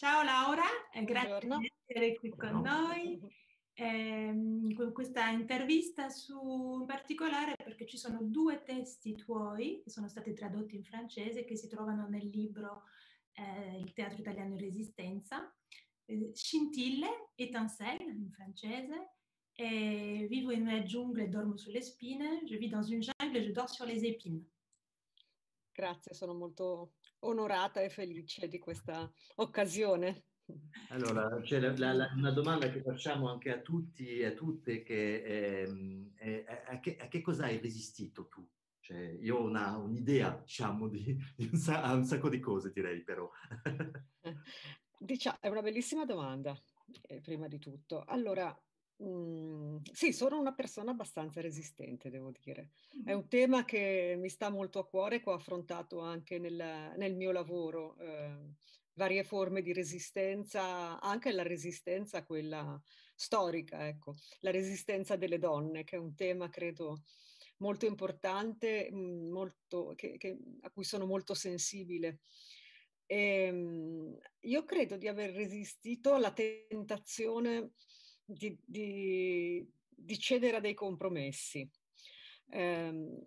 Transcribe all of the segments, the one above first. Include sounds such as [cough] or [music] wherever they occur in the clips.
Ciao Laura, eh, grazie Buongiorno. di essere qui con noi [laughs] ehm, con questa intervista su in particolare perché ci sono due testi tuoi che sono stati tradotti in francese che si trovano nel libro eh, Il teatro italiano in resistenza, eh, Scintille, Étincelle in francese, e Vivo in una giungla e dormo sulle spine, Je vis dans une jungle et je dors sur les épines. Grazie, sono molto onorata e felice di questa occasione. Allora, c'è cioè, la, la, una domanda che facciamo anche a tutti e a tutte, che, eh, eh, a, che, a, che, cosa hai resistito tu? Cioè, io ho una, un'idea, diciamo, di, di un, sa- un, sacco di cose, direi però. [laughs] diciamo, è una bellissima domanda, eh, prima di tutto. Allora, Mhmm, sì, sono una persona abbastanza resistente, devo dire. È un tema che mi sta molto a cuore, che ho affrontato anche nel, nel mio lavoro, eh, varie forme di resistenza, anche la resistenza quella storica, ecco, la resistenza delle donne, che è un tema, credo, molto importante, mhmm, molto, che, che, a cui sono molto sensibile. E, ehm, io credo di aver resistito alla tentazione di, di, di cedere a dei compromessi. Um,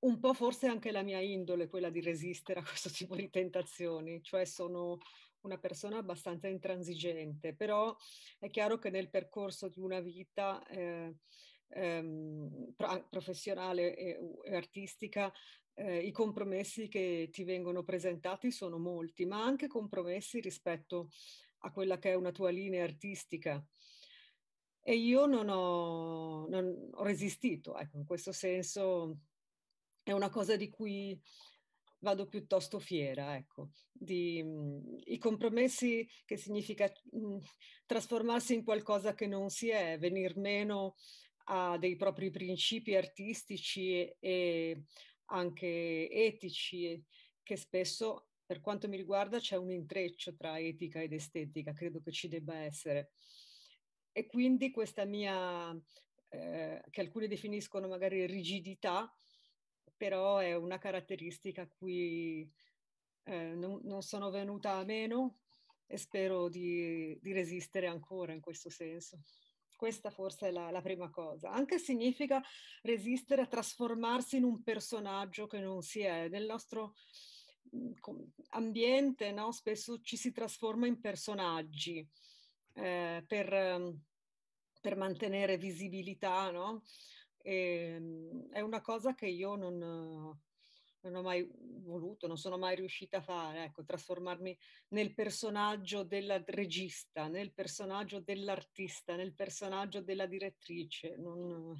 un po' forse anche la mia indole, quella di resistere a questo [laughs] tipo di tentazioni, cioè sono una persona abbastanza intransigente, però è chiaro che nel percorso di una vita eh, ehm, professionale e, e artistica eh, i compromessi che ti vengono presentati sono molti, ma anche compromessi rispetto a quella che è una tua linea artistica. E io non ho, non ho resistito, ecco, in questo senso è una cosa di cui vado piuttosto fiera, ecco, di, mh, mhmm, i compromessi che significa mh, mhmm, trasformarsi in qualcosa che non si è, venir meno a dei propri principi artistici e, e anche etici, che spesso, per quanto mi riguarda, c'è un intreccio tra etica ed estetica, credo che ci debba essere. E quindi questa mia, eh, che alcuni definiscono magari rigidità, però è una caratteristica a cui eh, non, non, sono venuta a meno e spero di, di, resistere ancora in questo senso. Questa forse è la, la prima cosa. Anche significa resistere a trasformarsi in un personaggio che non si è. Nel nostro mm, ambiente no? spesso ci si trasforma in personaggi eh, per, ehm, per, mantenere visibilità, no? E, ehm, è una cosa che io non, non, ho mai voluto, non sono mai riuscita a fare, ecco, trasformarmi nel personaggio della regista, nel personaggio dell'artista, nel personaggio della direttrice, non,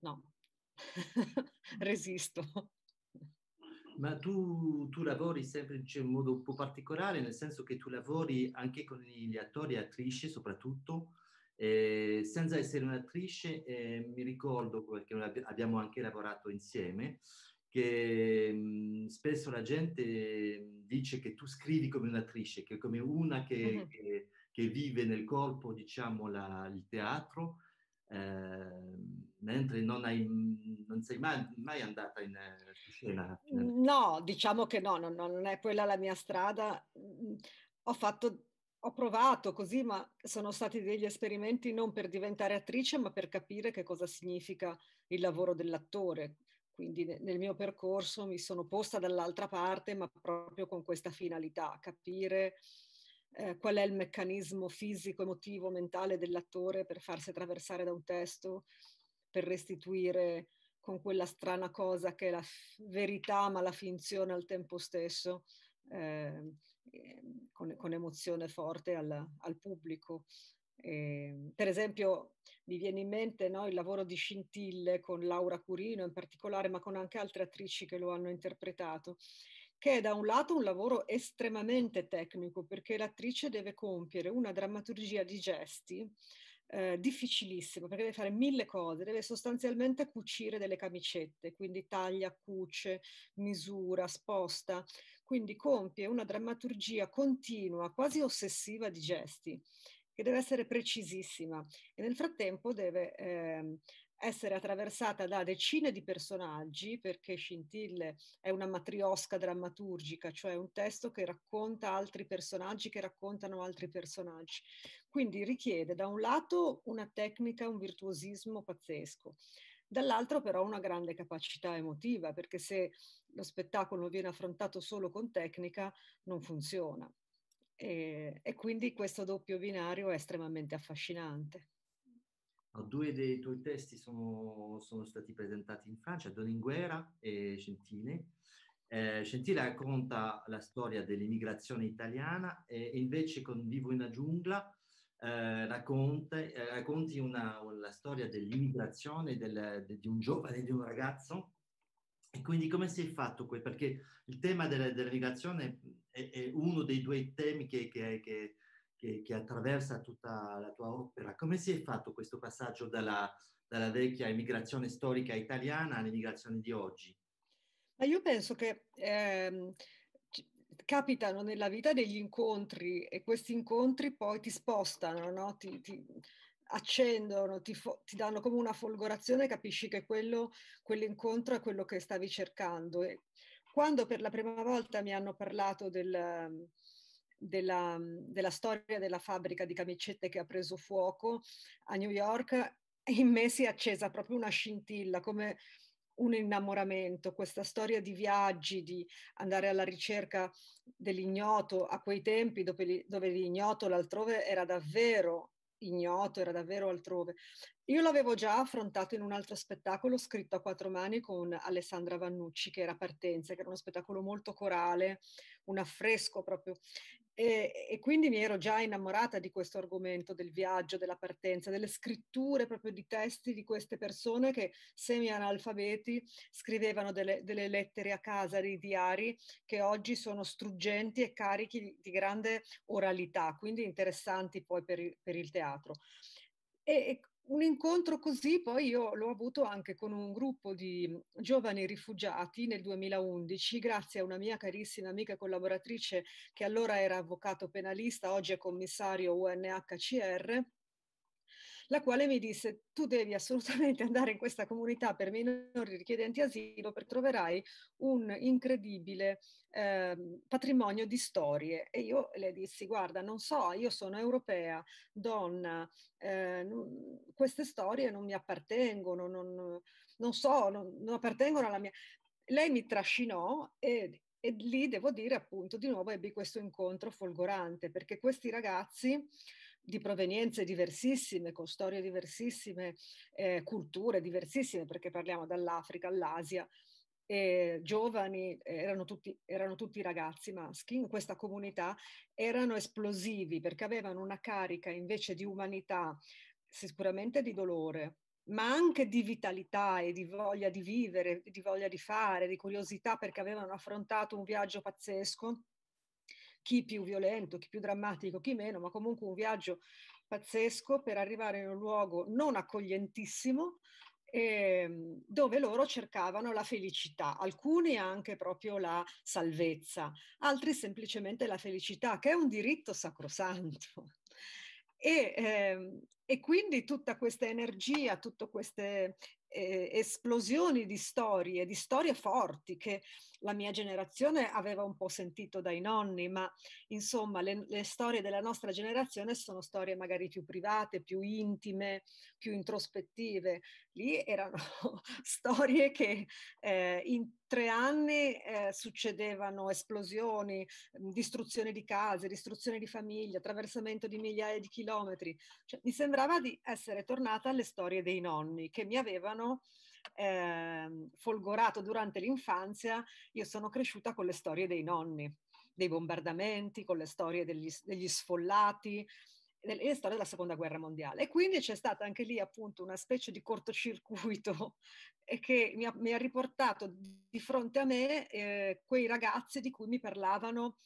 no, [laughs] resisto. Ma tu, tu, lavori sempre cioè, in modo un po' particolare, nel senso che tu lavori anche con gli attori e attrici soprattutto, eh, senza essere un'attrice, eh, mi ricordo, perché abbiamo anche lavorato insieme, che mh, mm, spesso la gente mm, dice che tu scrivi come un'attrice, che come una che, uh-huh. che, che vive nel corpo, diciamo, la, il teatro. Eh, mentre non, hai, non sei mai, mai, andata in piscina? Mm, no, diciamo che no, non, non è quella la mia strada. Mm, ho fatto ho provato così, ma sono stati degli esperimenti non per diventare attrice, ma per capire che cosa significa il lavoro dell'attore. Quindi nel mio percorso mi sono posta dall'altra parte, ma proprio con questa finalità, capire eh, qual è il meccanismo fisico, emotivo, mentale dell'attore per farsi attraversare da un testo per restituire con quella strana cosa che è la verità ma la finzione al tempo stesso, eh, con, con, emozione forte al, al pubblico. Eh, per esempio mi viene in mente no, il lavoro di Scintille con Laura Curino in particolare, ma con anche altre attrici che lo hanno interpretato, che è da un lato un lavoro estremamente tecnico perché l'attrice deve compiere una drammaturgia di gesti eh, difficilissimo perché deve fare mille cose, deve sostanzialmente cucire delle camicette, quindi taglia, cuce, misura, sposta, quindi compie una drammaturgia continua, quasi ossessiva di gesti che deve essere precisissima e nel frattempo deve eh, essere attraversata da decine di personaggi, perché Scintille è una matriosca drammaturgica, cioè un testo che racconta altri personaggi che raccontano altri personaggi. Quindi richiede da un lato una tecnica, un virtuosismo pazzesco, dall'altro però una grande capacità emotiva, perché se lo spettacolo viene affrontato solo con tecnica non funziona. E, e quindi questo doppio binario è estremamente affascinante due dei tuoi testi sono, sono, stati presentati in Francia, Doninguera e Gentile. Eh, Gentile racconta la storia dell'immigrazione italiana e, invece con Vivo in una giungla eh, racconta, eh, racconti una, la storia dell'immigrazione del, de, di un giovane, di un ragazzo. E quindi come si è fatto qui? Perché il tema della, dell'immigrazione è, è, uno dei due temi che, che, che che, che, attraversa tutta la tua opera. Come si è fatto questo passaggio dalla, dalla vecchia emigrazione storica italiana all'emigrazione di oggi? Ma io penso che ehm, capitano nella vita degli incontri e questi incontri poi ti spostano, no? ti, ti accendono, ti, fo- ti, danno come una folgorazione, capisci che quello, quell'incontro è quello che stavi cercando. E quando per la prima volta mi hanno parlato del, della, della storia della fabbrica di camicette che ha preso fuoco a New York, in me si è accesa proprio una scintilla, come un innamoramento, questa storia di viaggi, di andare alla ricerca dell'ignoto a quei tempi dove, dove l'ignoto l'altrove era davvero ignoto, era davvero altrove. Io l'avevo già affrontato in un altro spettacolo scritto a quattro mani con Alessandra Vannucci, che era Partenza, che era uno spettacolo molto corale, un affresco proprio. E, e, quindi mi ero già innamorata di questo argomento del viaggio, della partenza, delle scritture proprio di testi di queste persone che semi-analfabeti scrivevano delle, delle lettere a casa, dei diari che oggi sono struggenti e carichi di, di grande oralità, quindi interessanti poi per, per il teatro. E, un incontro così poi io l'ho avuto anche con un gruppo di giovani rifugiati nel 2011, grazie a una mia carissima amica collaboratrice che allora era avvocato penalista, oggi è commissario UNHCR, la quale mi disse tu devi assolutamente [laughs] andare in questa comunità per minori richiedenti asilo perché troverai un incredibile eh, patrimonio di storie. E io le dissi guarda, non so, io sono europea, donna, eh, non, queste storie non mi appartengono, non, non so, non, non appartengono alla mia... Lei mi trascinò e, e lì devo dire appunto di nuovo ebbi questo incontro folgorante perché questi ragazzi di provenienze diversissime, con storie diversissime, eh, culture diversissime, perché parliamo dall'Africa all'Asia, eh, giovani, erano, tutti, erano tutti ragazzi maschi in questa comunità, erano esplosivi perché avevano una carica invece di umanità, sicuramente di dolore, ma anche di vitalità e di voglia di vivere, di voglia di fare, di curiosità perché avevano affrontato un viaggio pazzesco chi più violento, chi più drammatico, chi meno, ma comunque un viaggio pazzesco per arrivare in un luogo non accoglientissimo ehm, dove loro cercavano la felicità, alcuni anche proprio la salvezza, altri semplicemente la felicità, che è un diritto sacrosanto. E, eh, e quindi tutta questa energia, tutte queste eh, esplosioni di storie, di storie forti che la mia generazione aveva un po' sentito dai nonni, ma insomma le, le storie della nostra generazione sono storie magari più private, più intime, più introspettive. Lì erano [laughs] storie che eh, in tre anni eh, succedevano esplosioni, mm, distruzione di case, distruzione di famiglie, attraversamento di migliaia di chilometri. Cioè, mi sembrava di essere tornata alle storie dei nonni che mi avevano... Eh, folgorato durante l'infanzia, io sono cresciuta con le storie dei nonni, dei bombardamenti, con le storie degli, degli sfollati, le storie della seconda guerra mondiale. E quindi c'è stata anche lì appunto una specie di cortocircuito [laughs] che mi ha, mi ha riportato di fronte a me eh, quei ragazzi di cui mi parlavano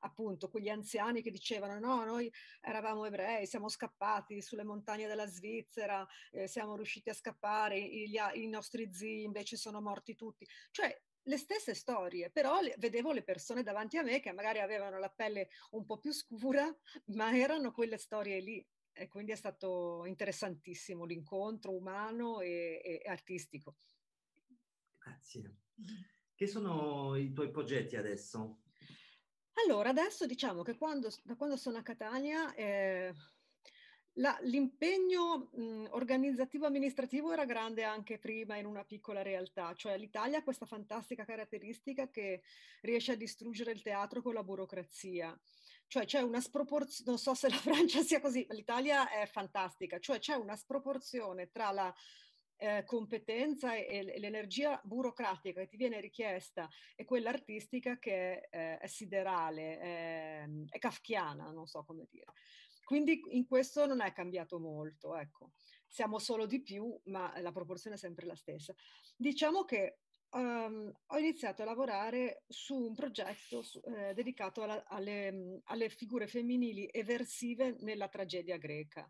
appunto quegli anziani che dicevano no, noi eravamo ebrei, siamo scappati sulle montagne della Svizzera, eh, siamo riusciti a scappare, i, gli, i nostri zii invece sono morti tutti. Cioè le stesse storie, però le, vedevo le persone davanti a me che magari avevano la pelle un po' più scura, ma erano quelle storie lì. E quindi è stato interessantissimo l'incontro umano e, e artistico. Grazie. Che sono i tuoi progetti adesso? Allora, adesso diciamo che quando, da quando sono a Catania eh, la, l'impegno mh, mm, organizzativo amministrativo era grande anche prima in una piccola realtà, cioè l'Italia ha questa fantastica caratteristica che riesce a distruggere il teatro con la burocrazia, cioè c'è una sproporzione, non so se la [laughs] Francia sia così, l'Italia è fantastica, cioè c'è una sproporzione tra la eh, competenza e, e l'energia burocratica che ti viene richiesta e quella artistica che eh, è siderale, è, ehm, è kafkiana, non so come dire. Quindi in questo non è cambiato molto, ecco. Siamo solo di più, ma la proporzione è sempre la stessa. Diciamo che Um, ho iniziato a lavorare su un progetto su, eh, dedicato alla, alle, alle, figure femminili eversive nella tragedia greca.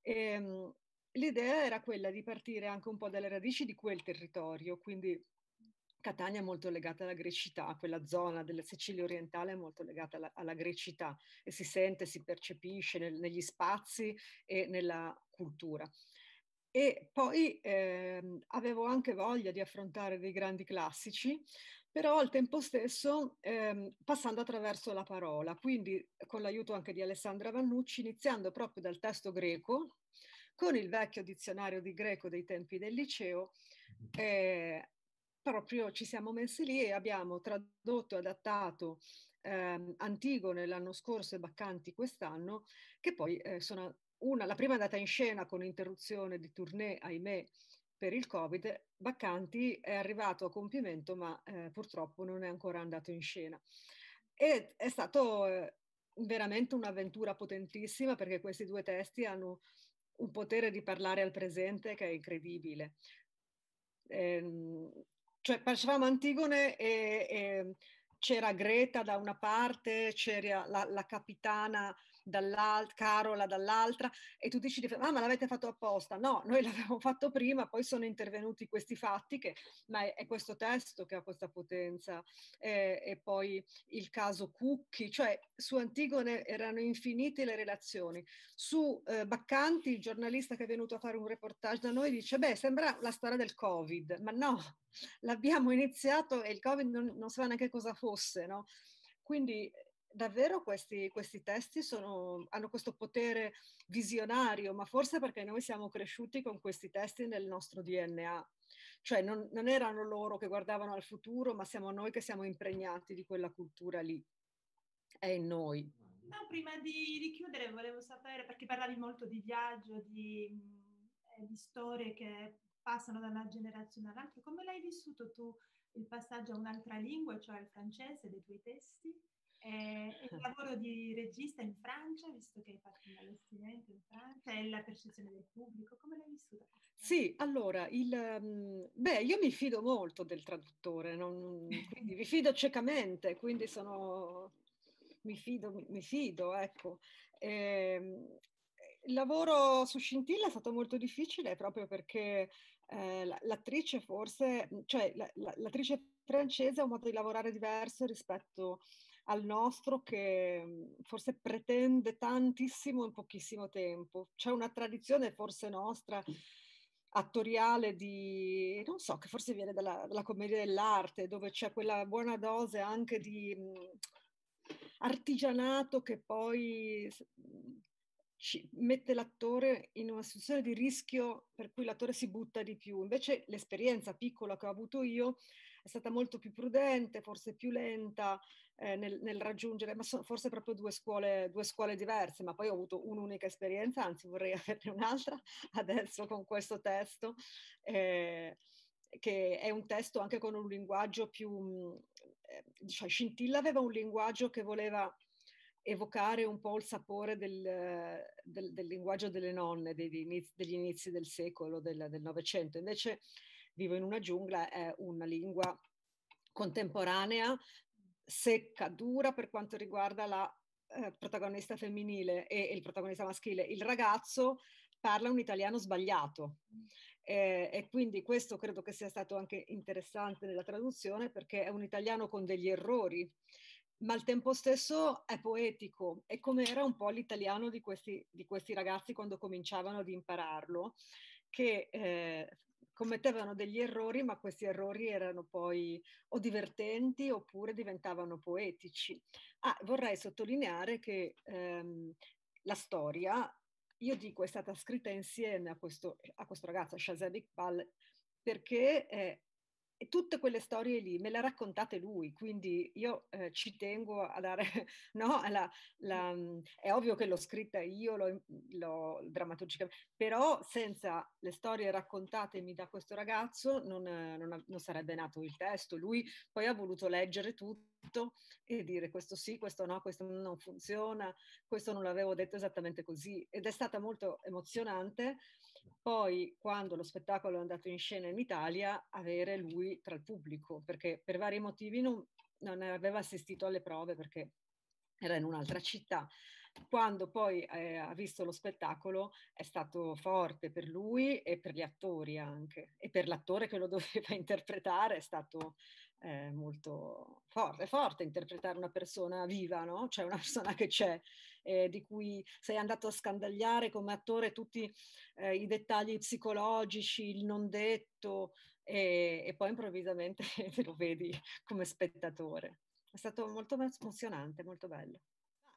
E, ehm, L'idea era quella di partire anche un po' dalle radici di quel territorio, quindi Catania è molto legata alla grecità, quella zona della Sicilia orientale è molto legata alla, alla grecità e si sente, si percepisce nel, negli spazi e nella cultura. E poi eh, avevo anche voglia di affrontare dei grandi classici, però al tempo stesso eh, passando attraverso la parola, quindi con l'aiuto anche di Alessandra Vannucci, iniziando proprio dal testo greco, con il vecchio dizionario di greco dei tempi del liceo, eh, proprio ci siamo messi lì e abbiamo tradotto e adattato eh, Antigone l'anno scorso e Baccanti quest'anno, che poi eh, sono una, la prima data in scena con interruzione di tournée, ahimè, per il Covid, Baccanti è arrivato a compimento ma eh, purtroppo non è ancora andato in scena. E è stato eh, veramente un'avventura potentissima perché questi due testi hanno un potere di parlare al presente che è incredibile. Eh, cioè, facevamo Antigone e, e c'era Greta da una parte, c'era la, la capitana dall'altra, Carola dall'altra e tutti ci dicono, ah ma l'avete fatto apposta? No, noi [laughs] l'avevamo fatto prima, poi sono intervenuti questi fatti, che, ma è, è questo testo che ha questa potenza. Eh, e poi il caso Cucchi, cioè su Antigone erano infinite le relazioni. Su eh, Baccanti, il giornalista che è venuto a fare un reportage da noi, dice, beh, sembra la storia del Covid, ma no, [laughs] l'abbiamo iniziato e il Covid non, non sapeva neanche cosa fosse, no? Quindi davvero questi, questi testi sono, hanno questo potere visionario, ma forse perché noi siamo cresciuti con questi testi nel nostro DNA. Cioè non, non erano loro che guardavano al futuro, ma siamo noi che siamo impregnati di quella cultura lì. È in noi. No, prima di, di chiudere volevo sapere, perché parlavi molto di viaggio, di, eh, di storie che passano da una generazione all'altra, come l'hai vissuto tu il passaggio a un'altra lingua, cioè al francese, dei tuoi testi? Eh, il [laughs] lavoro di regista in Francia, visto che hai fatto un allestimento in Francia, e la percezione del pubblico, come l'hai vissuta? Sì, allora, il, mm, beh, io mi fido molto del traduttore, non, quindi mi fido ciecamente, quindi sono, mi fido, mi, mi fido, ecco. E, ehm, il lavoro su Scintilla è stato molto difficile proprio perché eh, l'attrice forse, cioè la, la, l'attrice francese ha un modo di lavorare diverso rispetto al nostro che mhmm, forse pretende tantissimo in pochissimo tempo. C'è una tradizione forse nostra attoriale di, non so, che forse viene dalla, dalla commedia dell'arte, dove c'è quella buona dose anche di mh, mhmm, artigianato che poi ci mette l'attore in una situazione di rischio per cui l'attore si butta di più. Invece l'esperienza piccola che ho avuto io è stata molto più prudente, forse più lenta eh, nel, nel, raggiungere, ma sono forse proprio due scuole, due scuole diverse, ma poi ho avuto un'unica esperienza, anzi vorrei [laughs] averne un'altra adesso con questo testo. Eh, che è un testo anche con un linguaggio più, diciamo, Scintilla aveva un linguaggio che voleva evocare un po' il sapore del, del, del linguaggio delle nonne degli inizi, degli inizi del secolo, del, Novecento. Invece Vivo in una giungla è una lingua contemporanea, secca, dura per quanto riguarda la eh, protagonista femminile e, e il protagonista maschile. Il ragazzo parla un italiano sbagliato eh, e quindi questo credo che sia stato anche interessante nella traduzione perché è un italiano con degli errori ma al tempo stesso è poetico e come era un po' l'italiano di questi, di questi ragazzi quando cominciavano ad impararlo, che eh, commettevano degli errori, ma questi errori erano poi o divertenti oppure diventavano poetici. Ah, vorrei sottolineare che ehm, la storia, io dico, è stata scritta insieme a questo, a questo ragazzo, Shazam Iqbal, perché è e tutte quelle storie lì me le ha raccontate lui, quindi io eh, ci tengo a dare, [laughs] no, alla, la, mm, è ovvio che l'ho scritta io, l'ho, l'ho drammaturgicamente, però senza le storie raccontatemi da questo ragazzo non, eh, non, non sarebbe nato il testo, lui poi ha voluto leggere tutto e dire questo sì, questo no, questo non funziona, questo non l'avevo detto esattamente così ed è stata molto emozionante poi quando lo spettacolo è andato in scena in Italia avere lui tra il pubblico perché per vari motivi non, non aveva assistito alle prove perché era in un'altra città. Quando poi eh, ha visto lo spettacolo è stato forte per lui e per gli attori anche, e per l'attore che lo [laughs] doveva interpretare è stato eh, molto forte. È forte interpretare una persona viva, no? Cioè una persona che c'è eh, di cui sei andato a scandagliare come attore tutti eh, i dettagli psicologici, il non detto e, e poi improvvisamente [laughs] te lo vedi come spettatore. È stato molto emozionante, molto bello.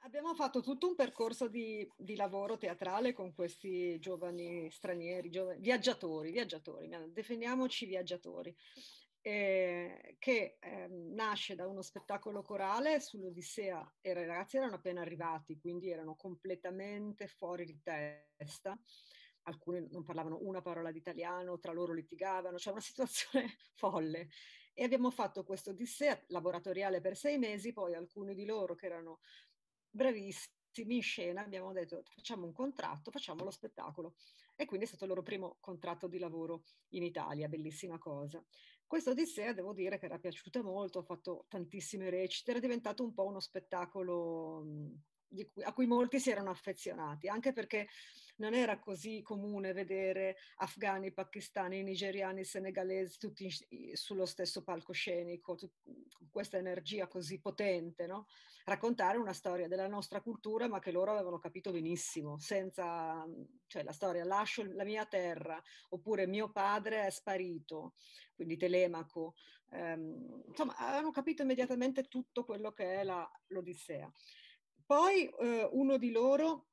Abbiamo fatto tutto un percorso di, di lavoro teatrale con questi giovani stranieri, giovani, viaggiatori, viaggiatori, definiamoci viaggiatori eh, che eh, nasce da uno spettacolo corale sull'Odissea e i ragazzi erano appena arrivati, quindi erano completamente fuori di testa. Alcuni non parlavano una parola d'italiano, tra loro litigavano, c'è cioè una situazione [laughs] folle. E abbiamo fatto questo Odissea laboratoriale per sei mesi, poi alcuni di loro che erano bravissimi in scena abbiamo detto facciamo un contratto, facciamo lo spettacolo. E quindi è stato il loro primo contratto di lavoro in Italia, bellissima cosa. Questa Odissea devo dire che era piaciuta molto, ha fatto tantissime recite, era diventato un po' uno spettacolo mhmm, cui, a cui molti si erano affezionati, anche perché non era così comune vedere afghani, pakistani, nigeriani, senegalesi tutti sullo stesso palcoscenico, con questa energia così potente, no? raccontare una storia della nostra cultura ma che loro avevano capito benissimo, senza cioè, la storia lascio la mia terra oppure mio padre è sparito, quindi Telemaco, ehm, insomma avevano capito immediatamente tutto quello che è la, l'Odissea. Poi eh, uno di loro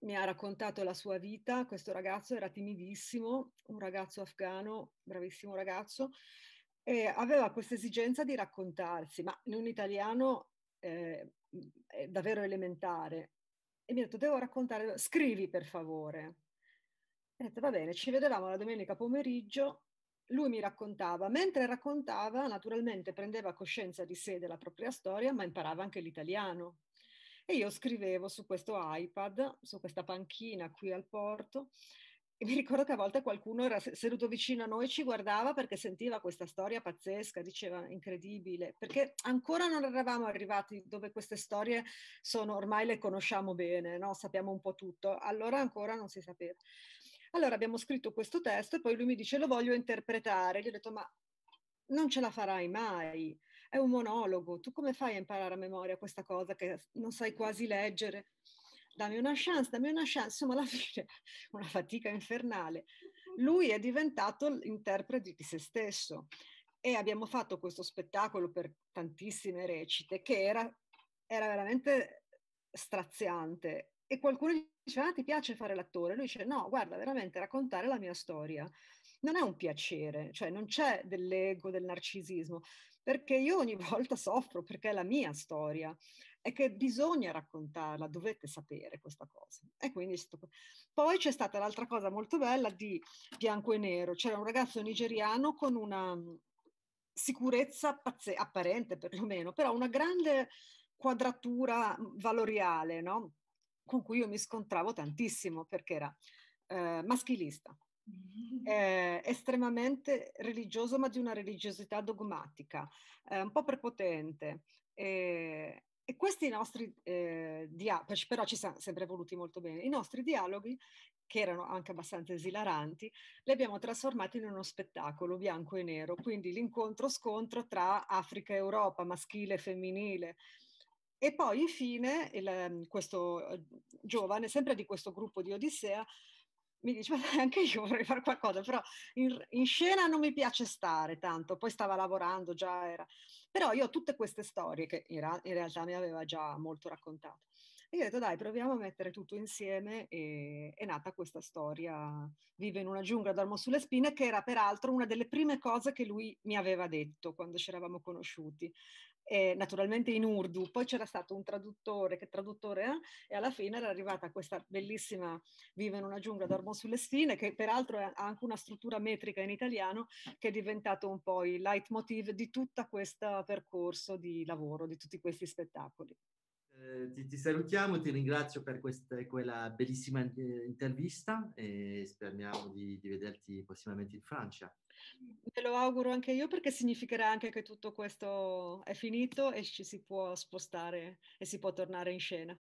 mi ha raccontato la sua vita, questo ragazzo era timidissimo, un ragazzo afgano, bravissimo ragazzo, e aveva questa esigenza di raccontarsi, ma in un italiano eh, davvero elementare. E mi ha detto, devo raccontare, scrivi per favore. E ho detto, va bene, ci vedevamo la domenica pomeriggio, lui mi raccontava, mentre raccontava naturalmente prendeva coscienza di sé della propria storia, ma imparava anche l'italiano. E io scrivevo su questo iPad, su questa panchina qui al porto, e mi ricordo che a volte qualcuno era seduto vicino a noi, ci guardava perché sentiva questa storia pazzesca, diceva incredibile, perché ancora non eravamo arrivati dove queste storie sono, ormai le conosciamo bene, no? sappiamo un po' tutto, allora ancora non si sapeva. Allora abbiamo scritto questo testo e poi lui mi dice lo voglio interpretare, gli ho detto ma non ce la farai mai, è un monologo, tu come fai a imparare a memoria questa cosa che non sai quasi leggere? Dammi una chance, dammi una chance, insomma alla [laughs] fine una fatica infernale. Lui è diventato l'interprete di se stesso e abbiamo fatto questo spettacolo per tantissime recite che era, era veramente straziante e qualcuno diceva ah, ti piace fare l'attore? Lui dice no, guarda veramente raccontare la mia storia non è un piacere, cioè non c'è dell'ego, del narcisismo, perché io ogni [laughs] volta soffro perché è la mia storia e che bisogna raccontarla, dovete sapere questa cosa. E quindi poi c'è stata l'altra cosa molto bella di bianco e nero, c'era un ragazzo nigeriano con una mm, sicurezza pazze- apparente perlomeno, però una grande quadratura mm, valoriale, no? con cui io mi scontravo tantissimo perché era eh, maschilista eh, estremamente religioso, ma di una religiosità dogmatica, eh, un po' prepotente. Eh, e questi nostri eh, dialoghi, però ci siamo sempre evoluti molto bene, i nostri dialoghi, che erano anche abbastanza esilaranti, li abbiamo trasformati in uno spettacolo bianco e nero, quindi l'incontro-scontro tra Africa e Europa, maschile e femminile. E poi infine il, questo eh, giovane, sempre di questo gruppo di Odissea, mi dice, [laughs] anche io vorrei fare qualcosa, però in, in, scena non mi piace stare tanto, poi stava lavorando, già era... Però io ho tutte queste storie che in, ra- in realtà mi aveva già molto raccontato. E io ho detto, dai, proviamo a mettere tutto insieme e è nata questa storia, Vive in una giungla, dormo sulle spine, che era peraltro una delle prime cose che lui mi aveva detto quando ci eravamo conosciuti eh, naturalmente in urdu, poi c'era stato un traduttore che traduttore è? e alla fine era arrivata questa bellissima Vive in una giungla d'Ormon sulle spine, che peraltro ha anche una struttura metrica in italiano che è diventato un po' il leitmotiv di tutto questo percorso di lavoro, di tutti questi spettacoli. Eh, ti, ti, salutiamo, ti ringrazio per questa, quella bellissima eh, intervista e speriamo di, di vederti prossimamente in Francia. Me lo auguro anche io perché significherà anche che tutto questo è finito e ci si può spostare e si può tornare in scena.